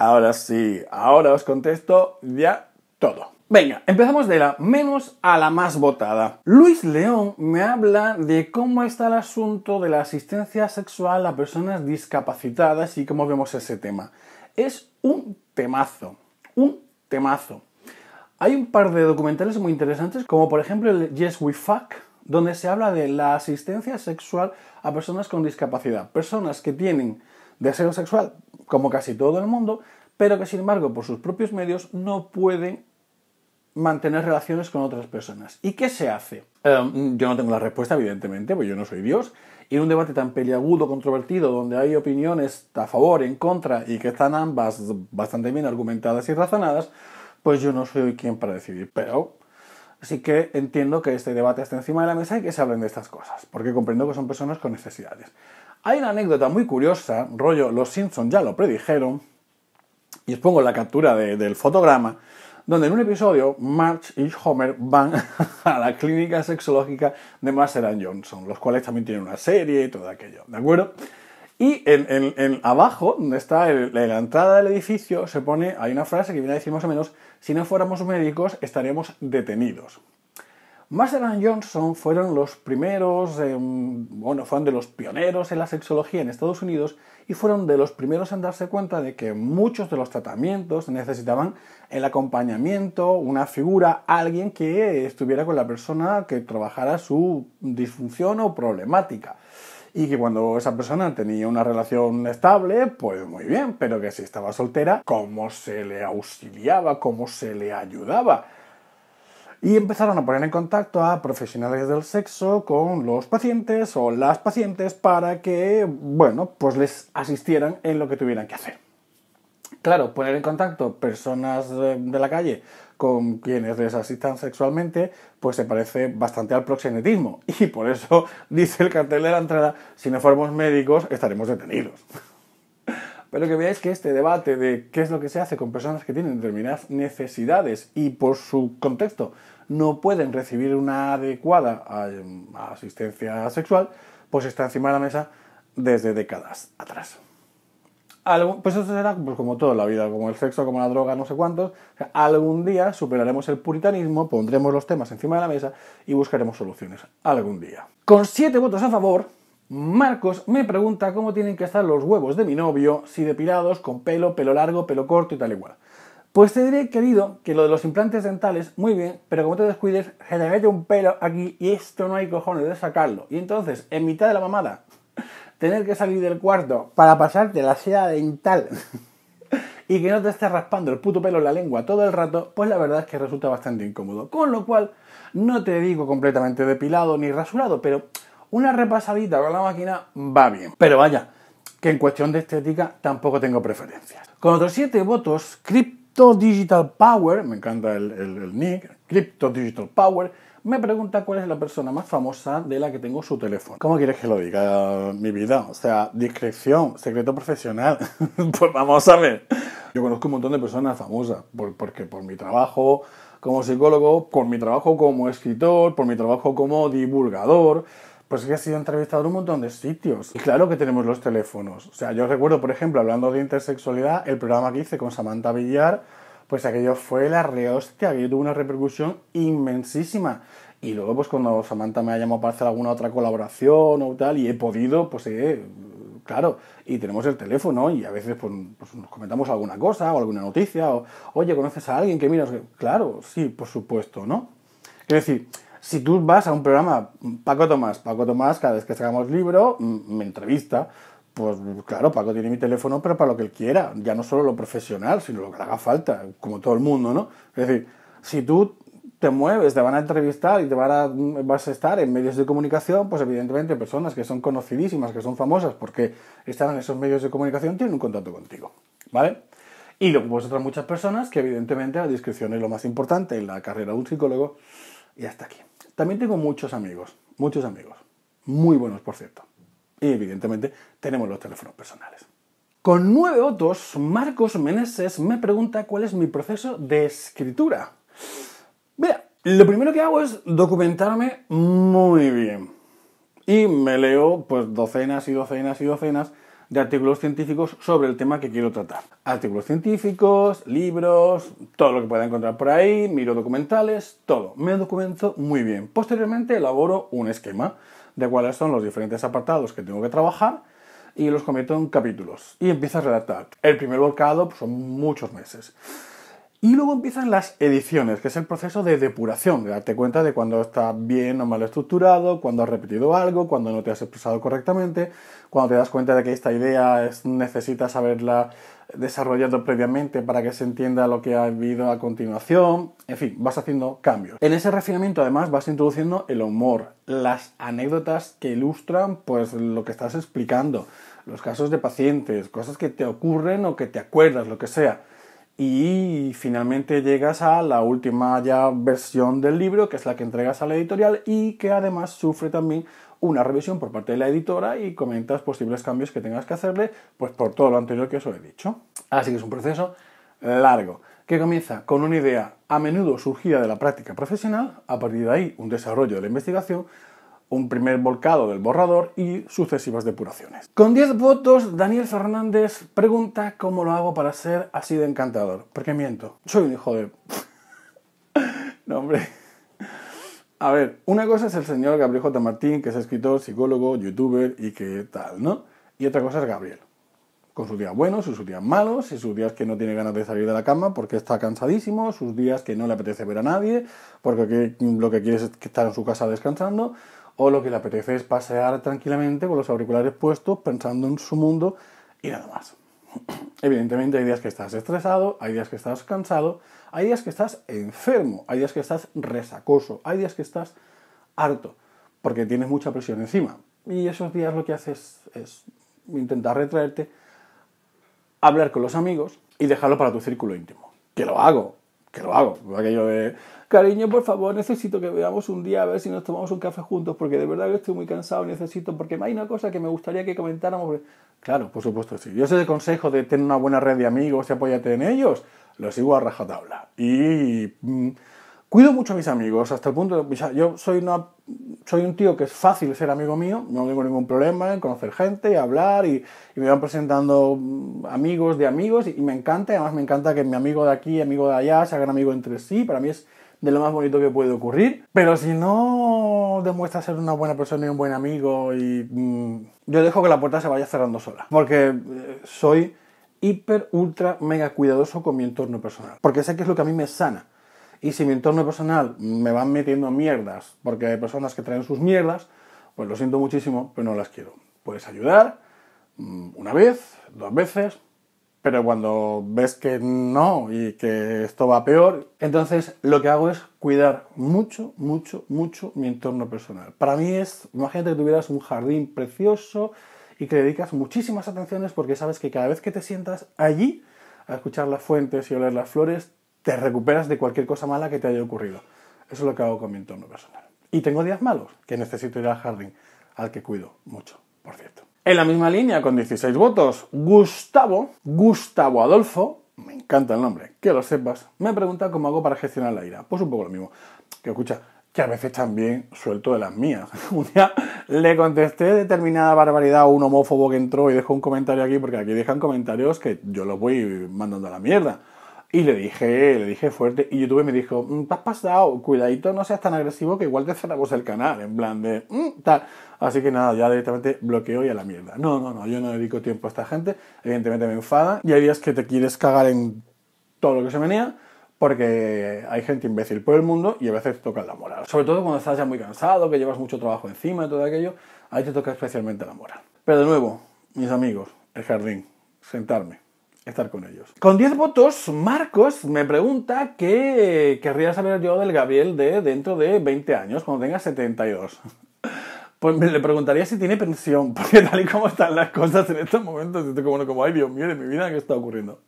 Ahora sí, ahora os contesto ya todo. Venga, empezamos de la menos a la más votada. Luis León me habla de cómo está el asunto de la asistencia sexual a personas discapacitadas y cómo vemos ese tema. Es un temazo, un temazo. Hay un par de documentales muy interesantes, como por ejemplo el Yes We Fuck, donde se habla de la asistencia sexual a personas con discapacidad, personas que tienen de ser sexual, como casi todo el mundo, pero que sin embargo por sus propios medios no pueden mantener relaciones con otras personas. ¿Y qué se hace? Em, yo no tengo la respuesta, evidentemente, pues yo no soy Dios. Y en un debate tan peliagudo, controvertido, donde hay opiniones a favor, en contra y que están ambas bastante bien argumentadas y razonadas, pues yo no soy quien para decidir. Pero sí que entiendo que este debate está encima de la mesa y que se hablen de estas cosas, porque comprendo que son personas con necesidades. Hay una anécdota muy curiosa, rollo, los Simpsons ya lo predijeron, y os pongo la captura del fotograma, donde en un episodio Marge y Homer van a la clínica sexológica de Master Johnson, los cuales también tienen una serie y todo aquello, ¿de acuerdo? Y en, abajo, donde está la entrada del edificio, se pone, hay una frase que viene a decir más o menos, si no fuéramos médicos estaríamos detenidos y Johnson fueron los primeros, eh, bueno, fueron de los pioneros en la sexología en Estados Unidos y fueron de los primeros en darse cuenta de que muchos de los tratamientos necesitaban el acompañamiento, una figura, alguien que estuviera con la persona que trabajara su disfunción o problemática. Y que cuando esa persona tenía una relación estable, pues muy bien, pero que si estaba soltera, ¿cómo se le auxiliaba? ¿Cómo se le ayudaba? y empezaron a poner en contacto a profesionales del sexo con los pacientes o las pacientes para que, bueno, pues les asistieran en lo que tuvieran que hacer. Claro, poner en contacto personas de la calle con quienes les asistan sexualmente, pues se parece bastante al proxenetismo. Y por eso dice el cartel de la entrada, si no fuéramos médicos estaremos detenidos. Pero que veáis que este debate de qué es lo que se hace con personas que tienen determinadas necesidades y por su contexto no pueden recibir una adecuada eh, asistencia sexual, pues está encima de la mesa desde décadas atrás. pues eso será pues como toda la vida, como el sexo, como la droga, no sé cuántos. algún día superaremos el puritanismo, pondremos los temas encima de la mesa y buscaremos soluciones. Algún día. Con siete votos a favor, Marcos me pregunta cómo tienen que estar los huevos de mi novio, si depilados, con pelo, pelo largo, pelo corto y tal igual. Pues te diré, querido, que lo de los implantes dentales, muy bien, pero como te descuides, se te mete un pelo aquí y esto no hay cojones de sacarlo. Y entonces, en mitad de la mamada, tener que salir del cuarto para pasarte la seda dental y que no te esté raspando el puto pelo en la lengua todo el rato, pues la verdad es que resulta bastante incómodo. Con lo cual, no te digo completamente depilado ni rasurado, pero una repasadita con la máquina va bien. Pero vaya, que en cuestión de estética tampoco tengo preferencias. Con otros 7 votos, Crip Crypto Digital Power, me encanta el, nick, Crypto Digital Power, me pregunta cuál es la persona más famosa de la que tengo su teléfono. ¿Cómo quieres que lo diga mi vida? O sea, discreción, secreto profesional. pues vamos a ver. Yo conozco un montón de personas famosas, porque por mi trabajo como psicólogo, por mi trabajo como escritor, por mi trabajo como divulgador, pues que he sido entrevistado en un montón de sitios. Y claro que tenemos los teléfonos. O sea, yo recuerdo, por ejemplo, hablando de intersexualidad, el programa que hice con Samantha Villar, pues aquello fue la rehostia, que tuvo una repercusión inmensísima. Y luego, pues cuando Samantha me ha llamado para hacer alguna otra colaboración o tal, y he podido, pues eh, claro, y tenemos el teléfono y a veces pues, pues, nos comentamos alguna cosa o alguna noticia, o oye, ¿conoces a alguien que miras Claro, sí, por supuesto, ¿no? Es decir, si tú vas a un programa, Paco Tomás, Paco Tomás, cada vez que sacamos libro, mm, me entrevista. Pues claro, Paco tiene mi teléfono, pero para lo que él quiera, ya no solo lo profesional, sino lo que le haga falta, como todo el mundo, ¿no? Es decir, si tú te mueves, te van a entrevistar y te van a, vas a estar en medios de comunicación, pues evidentemente personas que son conocidísimas, que son famosas porque están en esos medios de comunicación, tienen un contacto contigo, ¿vale? Y luego vosotras pues, muchas personas, que evidentemente la discreción es lo más importante en la carrera de un psicólogo, y hasta aquí. También tengo muchos amigos, muchos amigos, muy buenos por cierto. Y evidentemente tenemos los teléfonos personales. Con nueve otros Marcos Meneses me pregunta cuál es mi proceso de escritura. vea lo primero que hago es documentarme muy bien. Y me leo pues docenas y docenas y docenas de artículos científicos sobre el tema que quiero tratar. Artículos científicos, libros, todo lo que pueda encontrar por ahí, miro documentales, todo. Me documento muy bien. Posteriormente elaboro un esquema de cuáles son los diferentes apartados que tengo que trabajar y los cometo en capítulos y empiezo a redactar. El primer volcado pues, son muchos meses. Y luego empiezan las ediciones, que es el proceso de depuración, de darte cuenta de cuando está bien o mal estructurado, cuando has repetido algo, cuando no te has expresado correctamente, cuando te das cuenta de que esta idea necesitas haberla desarrollado previamente para que se entienda lo que ha habido a continuación, en fin, vas haciendo cambios. En ese refinamiento además vas introduciendo el humor, las anécdotas que ilustran pues lo que estás explicando, los casos de pacientes, cosas que te ocurren o que te acuerdas, lo que sea y finalmente llegas a la última ya versión del libro, que es la que entregas a la editorial y que además sufre también una revisión por parte de la editora y comentas posibles cambios que tengas que hacerle, pues por todo lo anterior que os he dicho. Así que es un proceso largo, que comienza con una idea a menudo surgida de la práctica profesional, a partir de ahí un desarrollo de la investigación, un primer volcado del borrador y sucesivas depuraciones. Con 10 votos, Daniel Fernández pregunta cómo lo hago para ser así de encantador. Porque miento, soy un hijo de... no, hombre. A ver, una cosa es el señor Gabriel J. Martín, que es escritor, psicólogo, youtuber y que tal, ¿no? Y otra cosa es Gabriel. Con sus días buenos, sus días malos, y sus días que no tiene ganas de salir de la cama porque está cansadísimo, sus días que no le apetece ver a nadie, porque lo que quiere es estar en su casa descansando, o lo que le apetece es pasear tranquilamente con los auriculares puestos, pensando en su mundo y nada más. Evidentemente hay días que estás estresado, hay días que estás cansado, hay días que estás enfermo, hay días que estás resacoso, hay días que estás harto, porque tienes mucha presión encima. Y esos días lo que haces es intentar retraerte, hablar con los amigos y dejarlo para tu círculo íntimo. Que lo hago, que lo hago. Aquello de, cariño, por favor, necesito que veamos un día a ver si nos tomamos un café juntos, porque de verdad que estoy muy cansado, necesito, porque hay una cosa que me gustaría que comentáramos. Claro, por supuesto, sí. Yo ese consejo de tener una buena red de amigos y apóyate en ellos, lo sigo a rajatabla. Y... Mm, Cuido mucho a mis amigos, hasta el punto de yo soy, soy un tío que es fácil ser amigo mío, no tengo ningún problema en conocer gente, y hablar y, me van presentando mm, amigos de amigos y, me encanta, además me encanta que mi amigo de aquí y amigo de allá se hagan amigos entre sí, para mí es de lo más bonito que puede ocurrir, pero si no demuestra ser una buena persona y un buen amigo y mm, yo dejo que la puerta se vaya cerrando sola, porque eh, soy hiper, ultra, mega cuidadoso con mi entorno personal, porque sé que es lo que a mí me sana y si mi entorno personal me van metiendo mierdas, porque hay personas que traen sus mierdas, pues lo siento muchísimo, pero no las quiero. Puedes ayudar mm, una vez, dos veces, pero cuando ves que no y que esto va peor, entonces lo que hago es cuidar mucho, mucho, mucho mi entorno personal. Para mí es, imagínate que tuvieras un jardín precioso y que le dedicas muchísimas atenciones porque sabes que cada vez que te sientas allí a escuchar las fuentes y oler las flores, te recuperas de cualquier cosa mala que te haya ocurrido. Eso es lo que hago con mi entorno personal. Y tengo días malos, que necesito ir al jardín, al que cuido mucho, por cierto. En la misma línea, con 16 votos, Gustavo, Gustavo Adolfo, me encanta el nombre, que lo sepas, me pregunta cómo hago para gestionar la ira. Pues un poco lo mismo. Que escucha, que a veces también suelto de las mías. un día le contesté determinada barbaridad a un homófobo que entró y dejó un comentario aquí, porque aquí dejan comentarios que yo los voy mandando a la mierda. Y le dije, le dije fuerte. Y YouTube me dijo, mm, te has pasado, cuidadito, no seas tan agresivo que igual te cerramos el canal, en plan de mm, tal. Así que nada, ya directamente bloqueo y a la mierda. No, no, no, yo no dedico tiempo a esta gente. Evidentemente me enfada. Y hay días que te quieres cagar en todo lo que se venía porque hay gente imbécil por el mundo y a veces te toca la moral. Sobre todo cuando estás ya muy cansado, que llevas mucho trabajo encima y todo aquello, ahí te toca especialmente la moral. Pero de nuevo, mis amigos, el jardín, sentarme, estar con ellos. Con 10 votos, Marcos me pregunta qué querría saber yo del Gabriel de dentro de 20 años, cuando tenga 72. Pues le preguntaría si tiene pensión, porque tal y como están las cosas en estos momentos, siento como, como ay Dios mío, de mi vida, ¿qué está ocurriendo?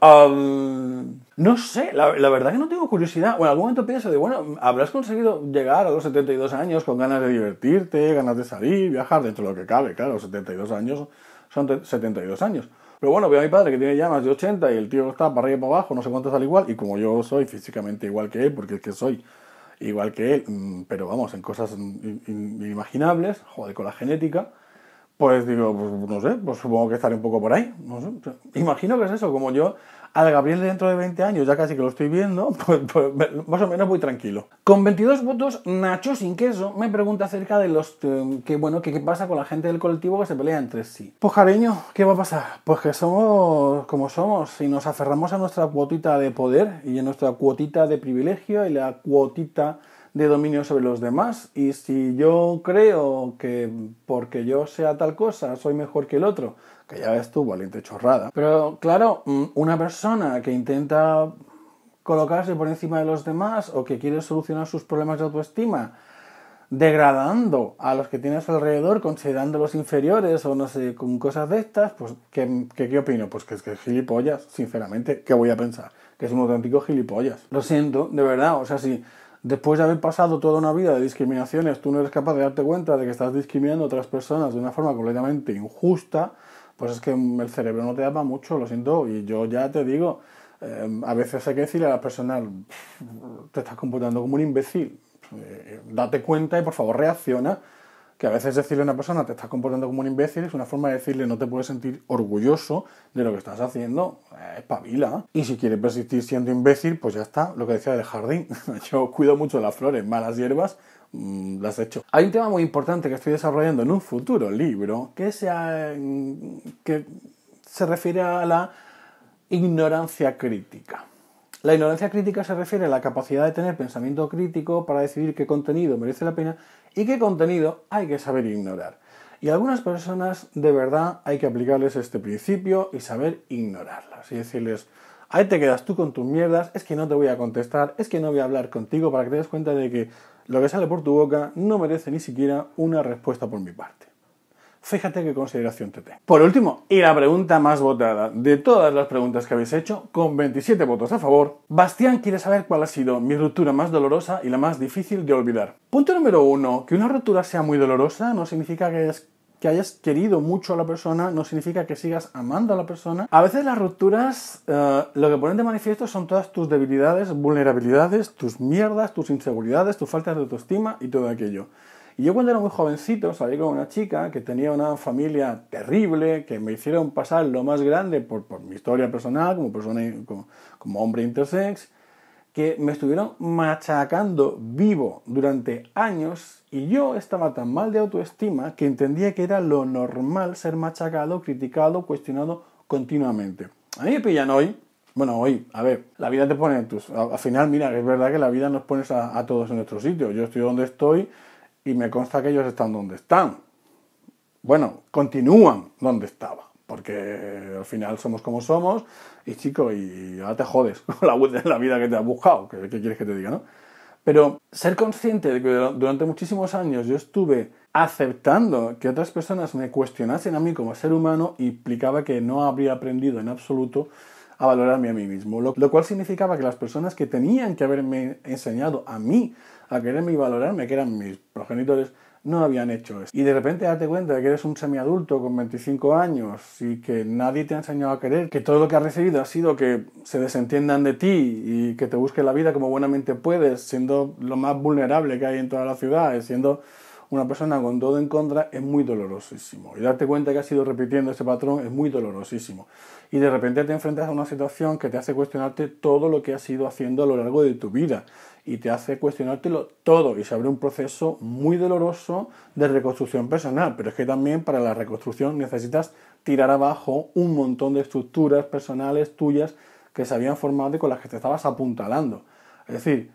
no sé, la, verdad que no tengo curiosidad. O en algún momento pienso de, bueno, habrás conseguido llegar a los 72 años con ganas de divertirte, ganas de salir, viajar, dentro de lo que cabe, claro, los 72 años son 72 años. Pero bueno, veo a mi padre que tiene ya más de 80 y el tío está para arriba y para abajo, no sé cuánto sale igual. Y como yo soy físicamente igual que él, porque es que soy igual que él, mm, pero vamos, en cosas inimaginables, joder, con la genética, pues digo, pues no sé, pues supongo que estaré un poco por ahí. No sé, imagino que es eso, como yo al Gabriel dentro de 20 años, ya casi que lo estoy viendo, pues, pues más o menos voy tranquilo. Con 22 votos, Nacho sin queso me pregunta acerca de los eh, que, bueno, qué pasa con la gente del colectivo que se pelea entre sí. Pues cariño, ¿qué va a pasar? Pues que somos como somos, y nos aferramos a nuestra cuotita de poder y a nuestra cuotita de privilegio y la cuotita de dominio sobre los demás y si yo creo que porque yo sea tal cosa soy mejor que el otro que ya ves tú, valiente chorrada. Pero claro, mm, una persona que intenta colocarse por encima de los demás o que quiere solucionar sus problemas de autoestima, degradando a los que tienes alrededor, considerándolos inferiores o no sé, con cosas de estas, pues ¿qué, qué opino? Pues que es que gilipollas, sinceramente, ¿qué voy a pensar? Que es un auténtico gilipollas. Lo siento, de verdad, o sea, si después de haber pasado toda una vida de discriminaciones, tú no eres capaz de darte cuenta de que estás discriminando a otras personas de una forma completamente injusta, pues es que el cerebro no te da mucho, lo siento, y yo ya te digo, eh, a veces hay que decirle a la persona te estás comportando como un imbécil, eh, date cuenta y por favor reacciona, que a veces decirle a una persona, te estás comportando como un imbécil, es una forma de decirle, no te puedes sentir orgulloso de lo que estás haciendo, eh, espabila. Y si quieres persistir siendo imbécil, pues ya está, lo que decía del jardín, yo cuido mucho las flores, malas hierbas, Mm, hecho. Hay un tema muy importante que estoy desarrollando en un futuro libro que, sea, mm, que se refiere a la ignorancia crítica. La ignorancia crítica se refiere a la capacidad de tener pensamiento crítico para decidir qué contenido merece la pena y qué contenido hay que saber ignorar. Y a algunas personas de verdad hay que aplicarles este principio y saber ignorarlas y decirles, ahí te quedas tú con tus mierdas, es que no te voy a contestar, es que no voy a hablar contigo para que te des cuenta de que lo que sale por tu boca no merece ni siquiera una respuesta por mi parte. Fíjate qué consideración te tengo. Por último, y la pregunta más votada de todas las preguntas que habéis hecho, con 27 votos a favor, Bastián quiere saber cuál ha sido mi ruptura más dolorosa y la más difícil de olvidar. Punto número uno, que una ruptura sea muy dolorosa no significa que, es, que hayas querido mucho a la persona no significa que sigas amando a la persona. A veces las rupturas eh, lo que ponen de manifiesto son todas tus debilidades, vulnerabilidades, tus mierdas, tus inseguridades, tus faltas de autoestima y todo aquello. Y yo cuando era muy jovencito salí con una chica que tenía una familia terrible, que me hicieron pasar lo más grande por, mi historia personal, como, persona, como hombre intersex, que me estuvieron machacando vivo durante años y yo estaba tan mal de autoestima que entendía que era lo normal ser machacado, criticado, cuestionado continuamente. A mí me pillan hoy, bueno, hoy, a ver, la vida te pone en tus... Al final, mira, es verdad que la vida nos pone a, a todos en nuestro sitio. Yo estoy donde estoy y me consta que ellos están donde están. Bueno, continúan donde estaba porque al final somos como somos y chico, y ahora te jodes con la de la vida que te ha buscado, ¿qué quieres que te diga, no? Pero ser consciente de que durante muchísimos años yo estuve aceptando que otras personas me cuestionasen a mí como ser humano implicaba que no habría aprendido en absoluto a valorarme a mí mismo, lo, lo, cual significaba que las personas que tenían que haberme enseñado a mí a quererme y valorarme, que eran mis progenitores, no habían hecho eso. Y de repente darte cuenta de que eres un semiadulto con 25 años y que nadie te ha enseñado a querer, que todo lo que has recibido ha sido que se desentiendan de ti y que te busques la vida como buenamente puedes, siendo lo más vulnerable que hay en toda la ciudad, siendo una persona con todo en contra, es muy dolorosísimo. Y darte cuenta que has ido repitiendo ese patrón es muy dolorosísimo. Y de repente te enfrentas a una situación que te hace cuestionarte todo lo que has ido haciendo a lo largo de tu vida y te hace cuestionártelo todo y se abre un proceso muy doloroso de reconstrucción personal. Pero es que también para la reconstrucción necesitas tirar abajo un montón de estructuras personales tuyas que se habían formado y con las que te estabas apuntalando. Es decir,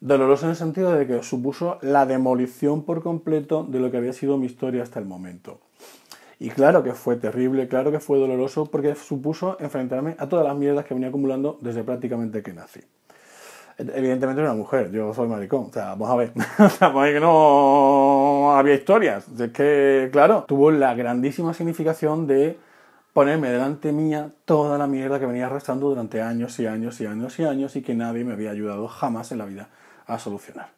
doloroso en el sentido de que supuso la demolición por completo de lo que había sido mi historia hasta el momento. Y claro que fue terrible, claro que fue doloroso, porque supuso enfrentarme a todas las mierdas que venía acumulando desde prácticamente que nací. Evidentemente es una mujer, yo soy maricón. O sea, vamos a ver. no había historias. Es que, claro, tuvo la grandísima significación de ponerme delante mía toda la mierda que venía arrastrando durante años y años y años y años y que nadie me había ayudado jamás en la vida a solucionar.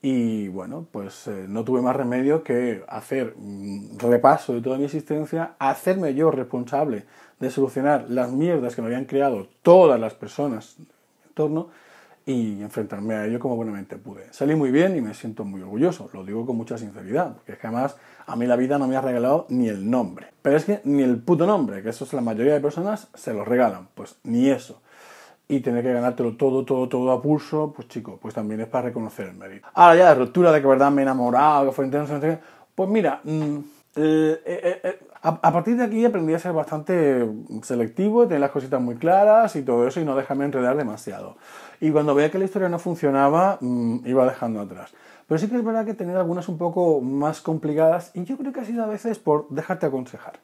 Y bueno, pues eh, no tuve más remedio que hacer un mm, repaso de toda mi existencia, hacerme yo responsable de solucionar las mierdas que me habían creado todas las personas en torno entorno y enfrentarme a ello como buenamente pude. Salí muy bien y me siento muy orgulloso, lo digo con mucha sinceridad, porque es que además a mí la vida no me ha regalado ni el nombre. Pero es que ni el puto nombre, que eso es la mayoría de personas, se lo regalan, pues ni eso. Y tener que ganártelo todo, todo, todo a pulso, pues chico, pues también es para reconocer el mérito. Ahora ya, la ruptura de que verdad me he enamorado, que fue intenso, Pues mira, mm, eh, eh, eh, a, partir de aquí aprendí a ser bastante selectivo, tener las cositas muy claras y todo eso y no dejarme enredar demasiado y cuando veía que la historia no funcionaba, mm, iba dejando atrás. Pero sí que es verdad que tener algunas un poco más complicadas y yo creo que ha sido a veces por dejarte aconsejar.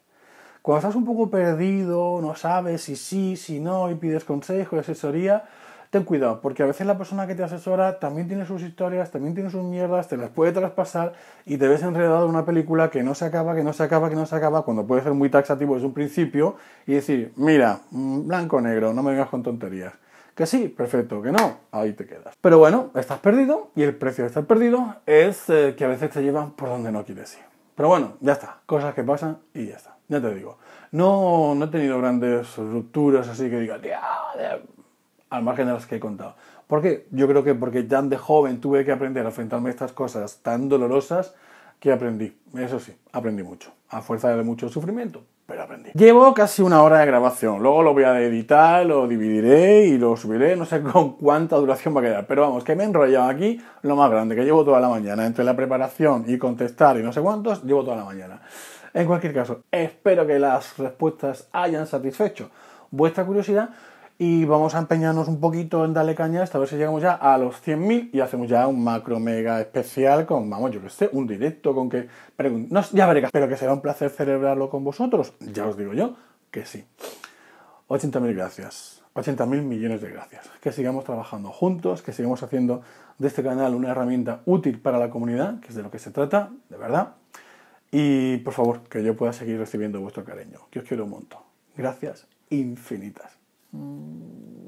Cuando estás un poco perdido, no sabes si sí, si no, y pides consejo y asesoría, ten cuidado, porque a veces la persona que te asesora también tiene sus historias, también tiene sus mierdas, te las puede traspasar y te ves enredado en una película que no se acaba, que no se acaba, que no se acaba, cuando puede ser muy taxativo desde un principio y decir, mira, mm, blanco-negro, o no me vengas con tonterías. Que sí, perfecto, que no, ahí te quedas. Pero bueno, estás perdido y el precio de estar perdido es eh, que a veces te llevan por donde no quieres ir. Pero bueno, ya está, cosas que pasan y ya está. Ya te digo, no, no he tenido grandes rupturas así que diga, al margen de las que he contado. ¿Por qué? Yo creo que porque ya de joven tuve que aprender a enfrentarme a estas cosas tan dolorosas que aprendí. Eso sí, aprendí mucho, a fuerza de mucho sufrimiento aprendí. Llevo casi una hora de grabación, luego lo voy a editar, lo dividiré y lo subiré, no sé con cuánta duración va a quedar, pero vamos, que me he enrollado aquí lo más grande, que llevo toda la mañana, entre la preparación y contestar y no sé cuántos, llevo toda la mañana. En cualquier caso, espero que las respuestas hayan satisfecho vuestra curiosidad y vamos a empeñarnos un poquito en darle caña hasta ver si llegamos ya a los 100.000 y hacemos ya un macro mega especial con, vamos, yo que sé, un directo con que... No, ya veré, pero que será un placer celebrarlo con vosotros. Ya os digo yo que sí. 80.000 gracias. 80.000 millones de gracias. Que sigamos trabajando juntos, que sigamos haciendo de este canal una herramienta útil para la comunidad, que es de lo que se trata, de verdad. Y por favor, que yo pueda seguir recibiendo vuestro cariño. Que os quiero un montón. Gracias infinitas. Mm.